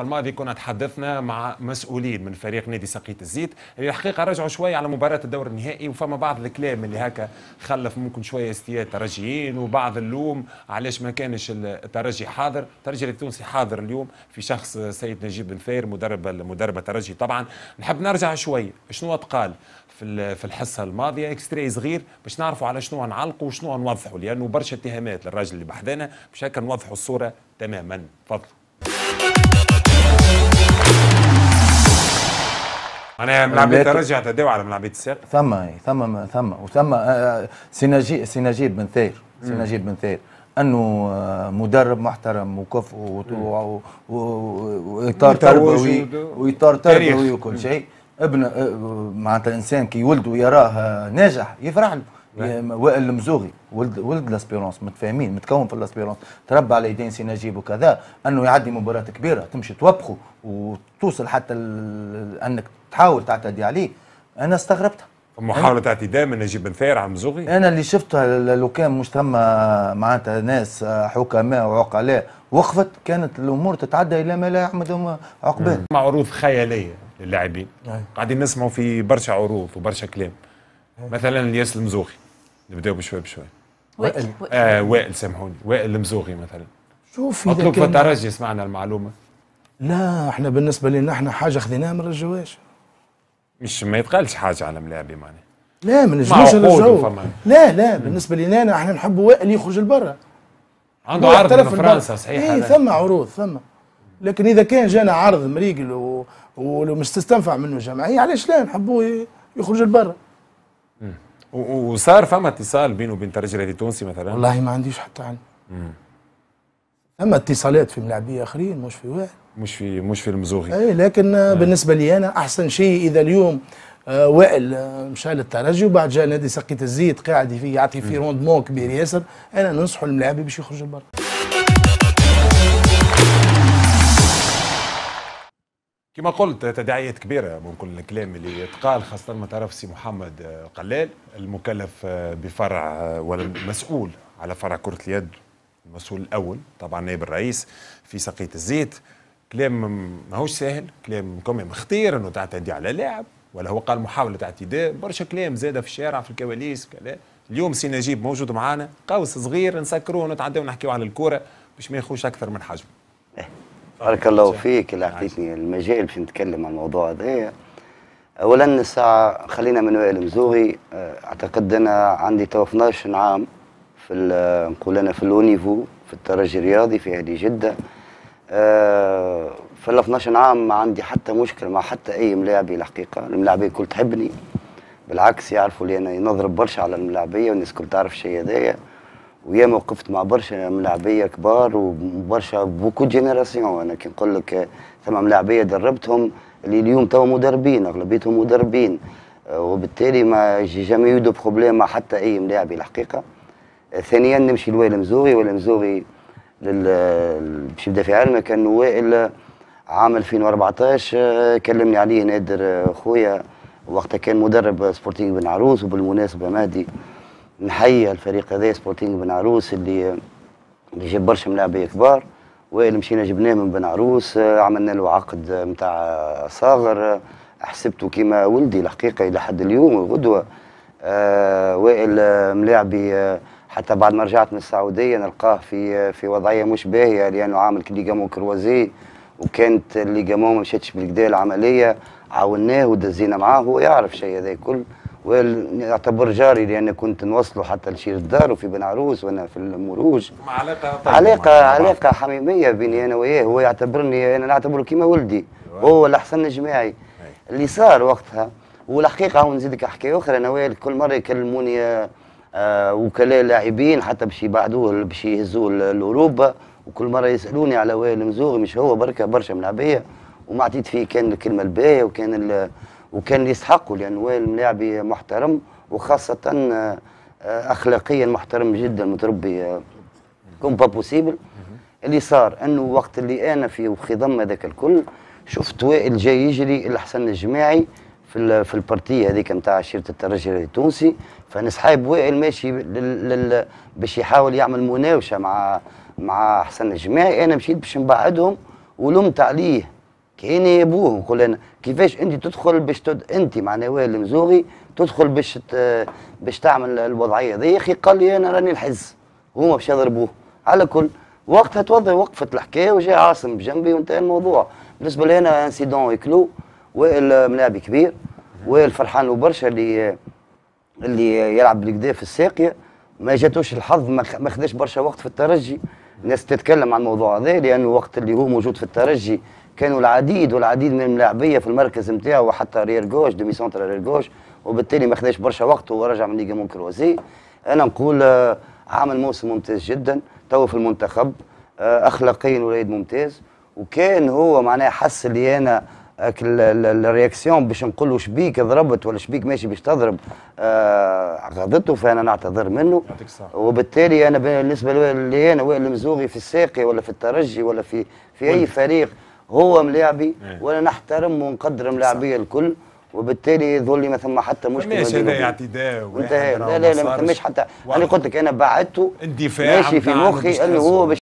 الماضي كنا تحدثنا مع مسؤولين من فريق نادي سقيت الزيت اللي الحقيقه رجعوا شويه على مباراه الدور النهائي وفما بعض الكلام اللي هكا خلف ممكن شويه استياء ترجيين وبعض اللوم علاش ما كانش الترجي حاضر الترجي التونسي حاضر اليوم في شخص سيد نجيب بن ثير مدرب مدرب الترجي طبعا نحب نرجع شويه شنو تقال في في الحصه الماضيه اكستري صغير باش نعرفوا على شنو نعلقوا وشنو نوضحوا لانه برشا اتهامات للراجل اللي بحذانا باش هكا نوضحوا الصوره تماما تفضل انا ملعبيه ترجع تداوى على ملعبيه الساق ثم ثم ثم وثم آه، سيناجي سيناجي بن ثير سيناجي بن ثير انه آه، مدرب محترم وكفء واطار تربوي واطار تربوي وكل شيء ابن آه، معناتها الانسان كي ولده يراه ناجح يفرح له نعم. وائل المزوغي ولد ولد لاسبيرونس متفاهمين متكون في لاسبيرونس تربى على يدين سي نجيب وكذا انه يعدي مباراه كبيره تمشي توبخه وتوصل حتى انك تحاول تعتدي عليه انا استغربتها محاولة اعتداء من نجيب بن ثائر على مزوغي انا اللي شفتها لو كان مش ثم معناتها ناس آه، حكماء وعقلاء وقفت كانت الامور تتعدى الى ما لا يحمد عقبال عروض خياليه للاعبين قاعدين نسمعوا في برشا عروض وبرشا كلام مثلا الياس المزوخي نبداو بشوي بشوي وائل آه وائل سامحوني وائل المزوغي مثلا شوف مطلوب فترجي سمعنا المعلومة لا احنا بالنسبة لنا احنا حاجة خذيناها ما الجواش مش ما يتقالش حاجة على ملاعبي معناها لا ما نجموش نرجعوه لا لا بالنسبة لنا احنا نحبوا وائل يخرج لبرا عنده عرض من فرنسا صحيح اي ثم عروض ثم لكن اذا كان جانا عرض مريقل ومش تستنفع منه الجمعيه علاش لا نحبوه يخرج لبرا وصار فما اتصال بينه وبين ترجي رياضي تونسي مثلا والله ما عنديش حتى علم اما اتصالات في ملاعبيه اخرين مش في واحد مش في مش في المزوغي اي لكن آه. بالنسبه لي انا احسن شيء اذا اليوم آه وائل آه، مشى للترجي وبعد جاء نادي سقيت الزيت قاعد فيه يعطي في روندمون كبير ياسر انا ننصحه الملاعبي باش يخرج برا كما قلت تداعيات كبيره ممكن الكلام اللي يتقال خاصه ما تعرف سي محمد آه، قلال المكلف آه، بفرع آه، ولا المسؤول على فرع كره اليد المسؤول الاول طبعا نائب الرئيس في سقيه الزيت كلام ماهوش سهل كلام كم خطير انه تعتدي على لاعب ولا هو قال محاوله اعتداء برشا كلام زاده في الشارع في الكواليس كلا اليوم سي نجيب موجود معانا قوس صغير نسكروه نتعداو نحكيو على الكوره باش ما يخوش اكثر من حجمه بارك الله نعم. فيك اللي نعم. اعطيتني المجال باش نتكلم عن الموضوع هذايا اولا الساعه خلينا من وائل مزوغي اعتقد انا عندي تو 12 عام في نقول انا في اللونيفو في الترجي الرياضي في هذه جده في ال 12 عام ما عندي حتى مشكل مع حتى اي ملاعبي الحقيقه الملاعبيه الكل تحبني بالعكس يعرفوا لي انا نضرب برشا على الملاعبيه والناس الكل تعرف الشيء هذايا وياما وقفت مع برشا ملاعبيه كبار وبرشا بوكو جينيراسيون انا كي نقول لك ثم ملاعبيه دربتهم اللي اليوم توا مدربين اغلبيتهم مدربين آه، وبالتالي ما جي جامي يو دو بروبليم مع حتى اي ملاعبي الحقيقه آه، ثانيا نمشي لوائل مزوغي وائل مزوغي باش يبدا في علمه كان وائل عام 2014 آه، كلمني عليه نادر خويا وقتها كان مدرب سبورتينغ بن عروس وبالمناسبه مهدي نحيي الفريق هذا سبورتينغ بن عروس اللي اللي جاب برشا ملاعبيه كبار وين مشينا جبناه من بن عروس عملنا له عقد نتاع صاغر حسبته كيما ولدي الحقيقه الى حد اليوم وغدوه آه، وائل ملاعبي آه، حتى بعد ما رجعت من السعوديه نلقاه في آه، في وضعيه مش باهيه لانه عامل ليغامون كروازي وكانت ليغامون ما مشاتش بالكدا العمليه عاوناه ودزينا معاه هو يعرف شيء هذا كل ويعتبر جاري لان كنت نوصله حتى لشير الدار وفي بن عروس وانا في المروج علاقه طيب علاقه علاقه حميميه بيني انا وياه هو يعتبرني انا نعتبره كيما ولدي هو الحسن الجماعي اللي صار وقتها والحقيقه نزيدك حكايه اخرى انا وياه كل مره يكلموني آه وكلاء لاعبين حتى باش يبعدوه باش يهزوه لاوروبا وكل مره يسالوني على وائل المزوغي مش هو بركه برشا من عبيه وما عطيت فيه كان الكلمه الباهيه وكان وكان يسحقوا لأنه وائل لاعبي محترم وخاصة آه، أخلاقيا محترم جدا متربي آه، كون با بوسيبل اللي صار أنه وقت اللي أنا في خضم هذاك الكل شفت وائل جاي يجري الحسن الجماعي في في البارتي هذيك نتاع عشيره الترجي التونسي فنسحاب وائل ماشي باش يحاول يعمل مناوشه مع مع حسن الجماعي انا مشيت باش نبعدهم ولمت عليه كاين نقول انا كيفاش انت تدخل باش تد... انت وائل المزوغي تدخل باش ت... باش تعمل الوضعيه هذه يا اخي قال لي انا راني الحز هما باش يضربوه على كل وقتها توضى وقفت الحكايه وجا عاصم بجنبي وانتهى الموضوع بالنسبه لي انا انسيدون يكلو وائل ملاعب كبير وائل فرحان وبرشا اللي اللي يلعب بالكدا في الساقيه ما جاتوش الحظ ما خداش برشا وقت في الترجي الناس تتكلم عن الموضوع هذا لانه الوقت اللي هو موجود في الترجي كانوا العديد والعديد من الملاعبيه في المركز نتاعو وحتى رير جوش دومي سونتر رير جوش وبالتالي ما خداش برشا وقت ورجع من ليغا مون كروزي انا نقول آه، عمل موسم ممتاز جدا تو في المنتخب آه، اخلاقيا وليد ممتاز وكان هو معناها حس اللي انا آه، الرياكسيون باش نقول له شبيك ضربت ولا شبيك ماشي باش تضرب آه غضبته فانا نعتذر منه وبالتالي انا بالنسبه لي انا وائل المزوغي في الساقي ولا في الترجي ولا في في اي فريق هو ملاعبي إيه. وانا نحترم ونقدر ملاعبيه الكل وبالتالي يظل لي ما ثم حتى مشكله ماشي هذا اعتداء لا لا لا ما ثماش حتى انا قلت لك انا بعدته ماشي في مخي انه هو